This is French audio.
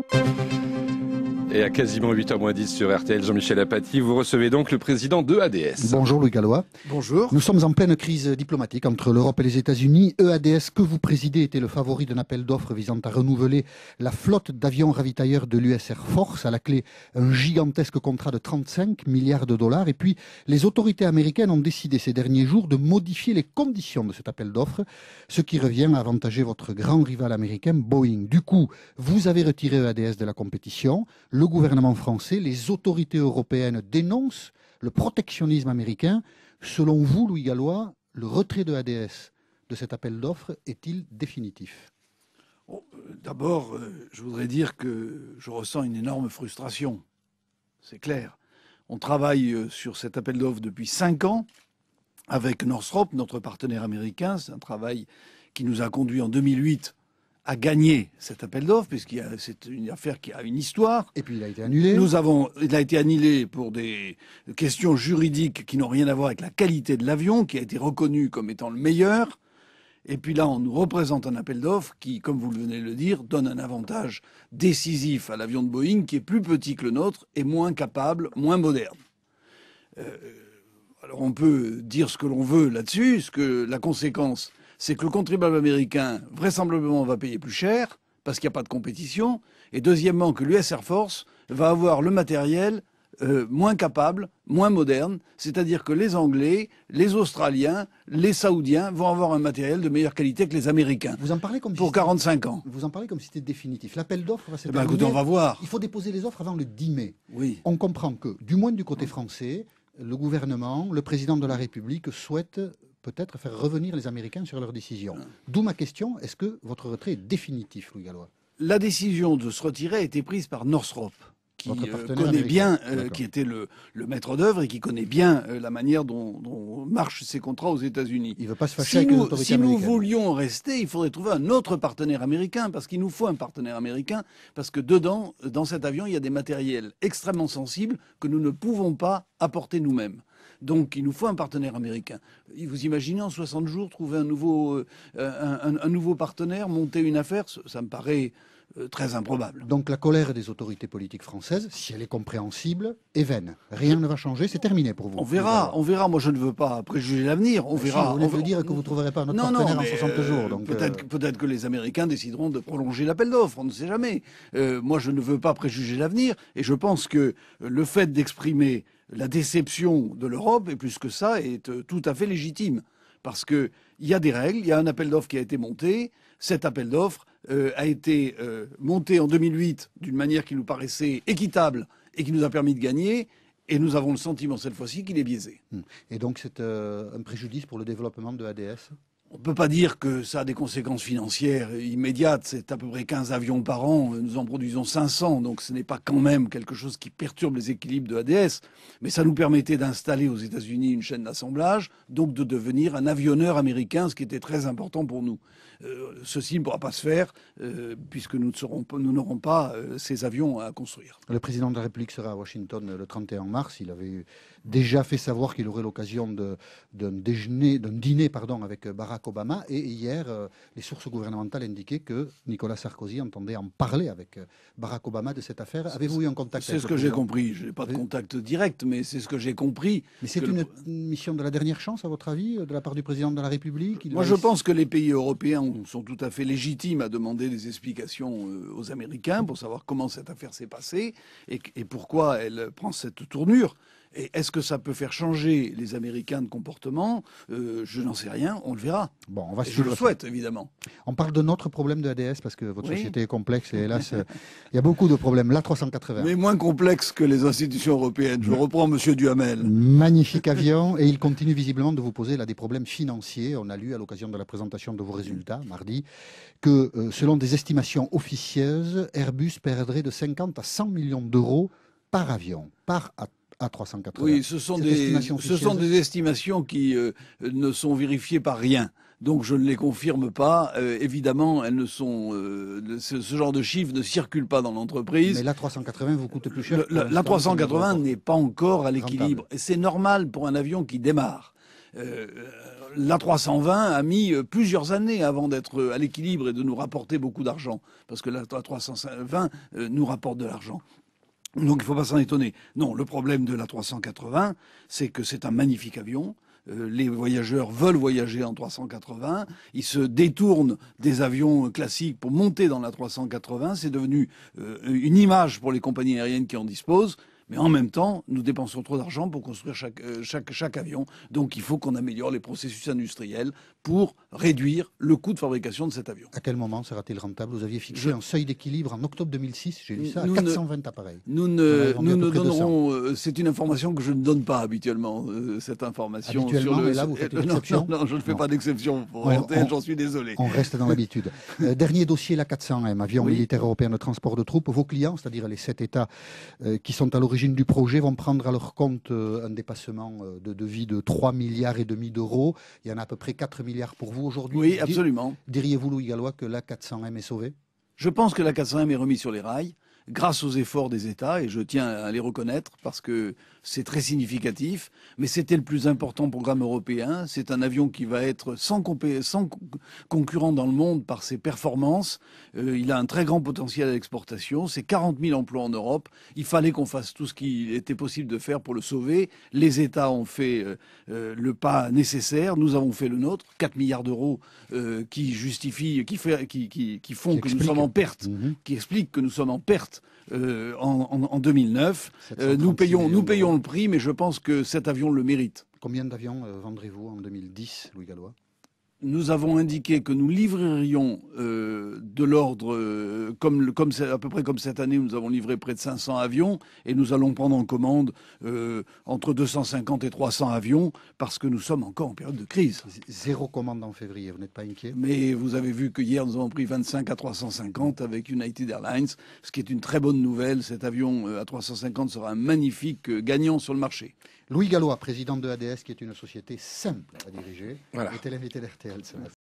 thank you Et à quasiment 8h moins 10 sur RTL, Jean-Michel Apathy, vous recevez donc le président de ADS. Bonjour Louis Gallois. Bonjour. Nous sommes en pleine crise diplomatique entre l'Europe et les États-Unis. EADS, que vous présidez, était le favori d'un appel d'offres visant à renouveler la flotte d'avions ravitailleurs de l'US Air Force. À la clé, un gigantesque contrat de 35 milliards de dollars. Et puis, les autorités américaines ont décidé ces derniers jours de modifier les conditions de cet appel d'offres, ce qui revient à avantager votre grand rival américain, Boeing. Du coup, vous avez retiré EADS de la compétition le gouvernement français, les autorités européennes dénoncent le protectionnisme américain. Selon vous, Louis Gallois, le retrait de ADS de cet appel d'offres est-il définitif oh, D'abord, euh, je voudrais dire que je ressens une énorme frustration. C'est clair. On travaille euh, sur cet appel d'offres depuis cinq ans avec Northrop, notre partenaire américain. C'est un travail qui nous a conduit en 2008 a gagné cet appel d'offres, puisque c'est une affaire qui a une histoire. Et puis il a été annulé. Nous avons, il a été annulé pour des questions juridiques qui n'ont rien à voir avec la qualité de l'avion, qui a été reconnu comme étant le meilleur. Et puis là, on nous représente un appel d'offres qui, comme vous le venez de le dire, donne un avantage décisif à l'avion de Boeing qui est plus petit que le nôtre et moins capable, moins moderne. Euh, alors on peut dire ce que l'on veut là-dessus, ce que la conséquence, c'est que le contribuable américain, vraisemblablement, va payer plus cher, parce qu'il n'y a pas de compétition, et deuxièmement, que l'US Air Force va avoir le matériel euh, moins capable, moins moderne, c'est-à-dire que les Anglais, les Australiens, les Saoudiens vont avoir un matériel de meilleure qualité que les Américains. Vous en parlez comme pour 45 ans. Vous en parlez comme si c'était définitif. L'appel d'offres va se eh ben, va voir. Il faut déposer les offres avant le 10 mai. Oui. On comprend que, du moins du côté français, le gouvernement, le président de la République souhaite peut-être faire revenir les Américains sur leur décision. D'où ma question, est-ce que votre retrait est définitif, Louis Gallois La décision de se retirer a été prise par Northrop qui euh, connaît bien, euh, qui était le, le maître d'œuvre et qui connaît bien euh, la manière dont, marchent ces contrats aux États-Unis. Il ne veut pas se fâcher si nous, Si nous voulions rester, il faudrait trouver un autre partenaire américain, parce qu'il nous faut un partenaire américain, parce que dedans, dans cet avion, il y a des matériels extrêmement sensibles que nous ne pouvons pas apporter nous-mêmes. Donc il nous faut un partenaire américain. Vous imaginez en 60 jours trouver un nouveau, un nouveau partenaire, monter une affaire, ça me paraît euh, très improbable. Donc la colère des autorités politiques françaises, si elle est compréhensible, est vaine. Rien ne va changer, c'est terminé pour vous. On verra, on verra. Moi, je ne veux pas préjuger l'avenir. On bah, verra. vous voulez dire que vous ne trouverez pas notre partenaire en 60 euh, jours. Peut-être euh, peut que les Américains décideront de prolonger l'appel d'offres. On ne sait jamais. moi, je ne veux pas préjuger l'avenir, et je pense que le fait d'exprimer la déception de l'Europe, et plus que ça, est tout à fait légitime. Parce qu'il y a des règles, il y a un appel d'offres qui a été monté, cet appel d'offres euh, a été euh, monté en 2008 d'une manière qui nous paraissait équitable et qui nous a permis de gagner. Et nous avons le sentiment cette fois-ci qu'il est biaisé. Hum. Et donc c'est euh, un préjudice pour le développement de ADS on ne peut pas dire que ça a des conséquences financières immédiates. C'est à peu près 15 avions par an. Nous en produisons 500. Donc ce n'est pas quand même quelque chose qui perturbe les équilibres de ADS. Mais ça nous permettait d'installer aux États-Unis une chaîne d'assemblage, donc de devenir un avionneur américain, ce qui était très important pour nous. Euh, ceci ne pourra pas se faire euh, puisque nous n'aurons pas euh, ces avions à construire. Le président de la République sera à Washington le 31 mars. Il avait déjà fait savoir qu'il aurait l'occasion d'un dîner pardon, avec Barack Obama. Et hier, euh, les sources gouvernementales indiquaient que Nicolas Sarkozy entendait en parler avec euh, Barack Obama de cette affaire. Avez-vous eu un contact C'est ce que j'ai compris. Je n'ai pas de contact direct, mais c'est ce que j'ai compris. Mais c'est une mission de la dernière chance, à votre avis, euh, de la part du président de la République Moi, je pense que les pays européens sont tout à fait légitimes à demander des explications aux Américains pour savoir comment cette affaire s'est passée et pourquoi elle prend cette tournure. Et est-ce que ça peut faire changer les Américains de comportement euh, Je n'en sais rien, on le verra. Bon, on va je le souhaite, évidemment. On parle de notre problème de ADS parce que votre société est complexe et hélas, euh, il y a beaucoup de problèmes. La 380. Mais moins complexe que les institutions européennes. Je reprends Monsieur Duhamel. Magnifique avion et il continue visiblement de vous poser là des problèmes financiers. On a lu à l'occasion de la présentation de vos résultats mardi que euh, selon des estimations officieuses, Airbus perdrait de 50 à 100 millions d'euros par avion, par attaque oui, ce sont, des, estimations qui euh, ne sont vérifiées par rien. Donc je ne les confirme pas. Euh, évidemment, elles ne sont euh, ce, genre de chiffres ne circulent pas dans l'entreprise. Mais la 380 vous coûte plus cher. la, 380 n'est pas encore à l'équilibre. C'est normal pour un avion qui démarre. la 320 a mis plusieurs années avant d'être à l'équilibre et de nous rapporter beaucoup d'argent, parce que la 320 nous rapporte de l'argent. Donc il ne faut pas s'en étonner. Non, le problème de l'A380, c'est que c'est un magnifique avion. Euh, les voyageurs veulent voyager en 380, ils se détournent des avions classiques pour monter dans la 380, c'est devenu euh, une image pour les compagnies aériennes qui en disposent, mais en même temps, nous dépensons trop d'argent pour construire chaque, euh, chaque, chaque avion. Donc il faut qu'on améliore les processus industriels pour réduire le coût de fabrication de cet avion. À quel moment sera-t-il rentable Vous aviez fixé un seuil d'équilibre en octobre 2006, j'ai lu ça, à 420 appareils. Nous ne, nous donnerons... Euh, c'est une information que je ne donne pas habituellement, euh, cette information. une exception non, je ne fais pas d'exception pour j'en suis désolé. On reste dans l'habitude. dernier dossier, la 400M, avion militaire européen de transport de troupes. Vos clients, c'est-à-dire les sept États qui sont à l'origine l'origine du projet, vont prendre à leur compte euh, un dépassement euh, de devis de 3 milliards et demi d'euros. Il y en a à peu près 4 milliards pour vous aujourd'hui. Oui, absolument. Diriez-vous, Louis Gallois, que la 400M est sauvée Je pense que la 400M est remise sur les rails grâce aux efforts des États, et je tiens à les reconnaître parce que c'est très significatif, mais c'était le plus important programme européen. C'est un avion qui va être sans, sans concurrent dans le monde par ses performances. Euh, il a un très grand potentiel à l'exportation. C'est 40 000 emplois en Europe. Il fallait qu'on fasse tout ce qui était possible de faire pour le sauver. Les États ont fait euh, euh, le pas nécessaire. Nous avons fait le nôtre. 4 milliards d'euros qui justifient, qui, fait, qui, font que nous sommes en perte, mhm. qui expliquent que nous sommes en perte euh, en, 2009. Euh, nous, payons, nous payons le prix, mais je pense que cet avion le mérite. Combien d'avions euh, vendrez-vous en 2010, Louis Gallois nous avons indiqué que nous livrerions euh, de l'ordre, euh, à peu près comme cette année, nous avons livré près de 500 avions et nous allons prendre en commande euh, entre 250 et 300 avions parce que nous sommes encore en période de crise. Zéro commande en février, vous n'êtes pas inquiet Mais vous avez vu que hier, nous avons pris 25 à 350 avec United Airlines, ce qui est une très bonne nouvelle. Cet avion à 350 sera un magnifique gagnant sur le marché. Louis Gallois, président de ADS, qui est une société simple à diriger, était l'invité Elson.